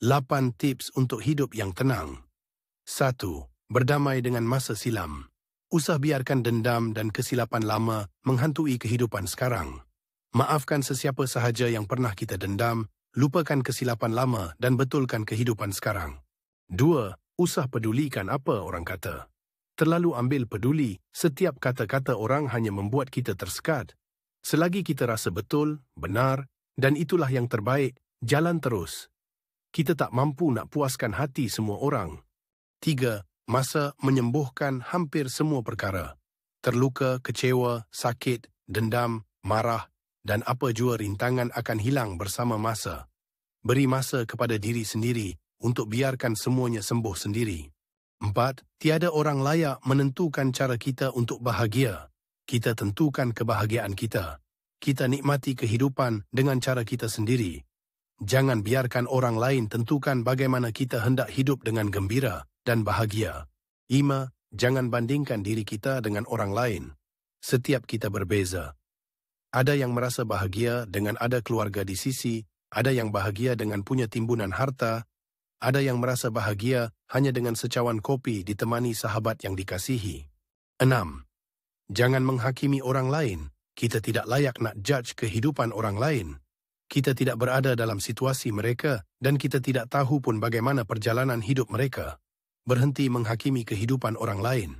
Lapan tips untuk hidup yang tenang. Satu, berdamai dengan masa silam. Usah biarkan dendam dan kesilapan lama menghantui kehidupan sekarang. Maafkan sesiapa sahaja yang pernah kita dendam, lupakan kesilapan lama dan betulkan kehidupan sekarang. Dua, usah pedulikan apa orang kata. Terlalu ambil peduli, setiap kata-kata orang hanya membuat kita tersekat. Selagi kita rasa betul, benar, dan itulah yang terbaik, jalan terus, kita tak mampu nak puaskan hati semua orang. Tiga, Masa menyembuhkan hampir semua perkara. Terluka, kecewa, sakit, dendam, marah dan apa jua rintangan akan hilang bersama masa. Beri masa kepada diri sendiri untuk biarkan semuanya sembuh sendiri. Empat, Tiada orang layak menentukan cara kita untuk bahagia. Kita tentukan kebahagiaan kita. Kita nikmati kehidupan dengan cara kita sendiri jangan biarkan orang lain tentukan bagaimana kita hendak hidup dengan gembira dan bahagia. Ima, jangan bandingkan diri kita dengan orang lain. Setiap kita berbeza. Ada yang merasa bahagia dengan ada keluarga di sisi, ada yang bahagia dengan punya timbunan harta, ada yang merasa bahagia hanya dengan secawan kopi ditemani sahabat yang dikasihi. Enam, Jangan menghakimi orang lain. Kita tidak layak nak judge kehidupan orang lain kita tidak berada dalam situasi mereka dan kita tidak tahu pun bagaimana perjalanan hidup mereka. Berhenti menghakimi kehidupan orang lain.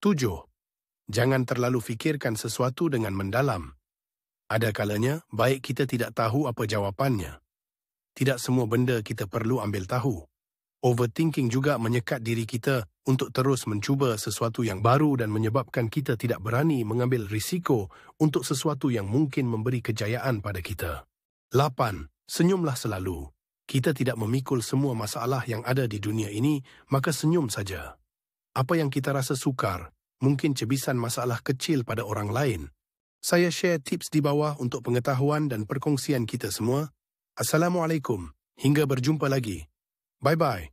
7. Jangan terlalu fikirkan sesuatu dengan mendalam. Ada kalanya baik kita tidak tahu apa jawapannya. Tidak semua benda kita perlu ambil tahu. Overthinking juga menyekat diri kita untuk terus mencuba sesuatu yang baru dan menyebabkan kita tidak berani mengambil risiko untuk sesuatu yang mungkin memberi kejayaan pada kita. Lapan, Senyumlah selalu. Kita tidak memikul semua masalah yang ada di dunia ini, maka senyum saja. Apa yang kita rasa sukar, mungkin cebisan masalah kecil pada orang lain. Saya share tips di bawah untuk pengetahuan dan perkongsian kita semua. Assalamualaikum. Hingga berjumpa lagi. Bye-bye.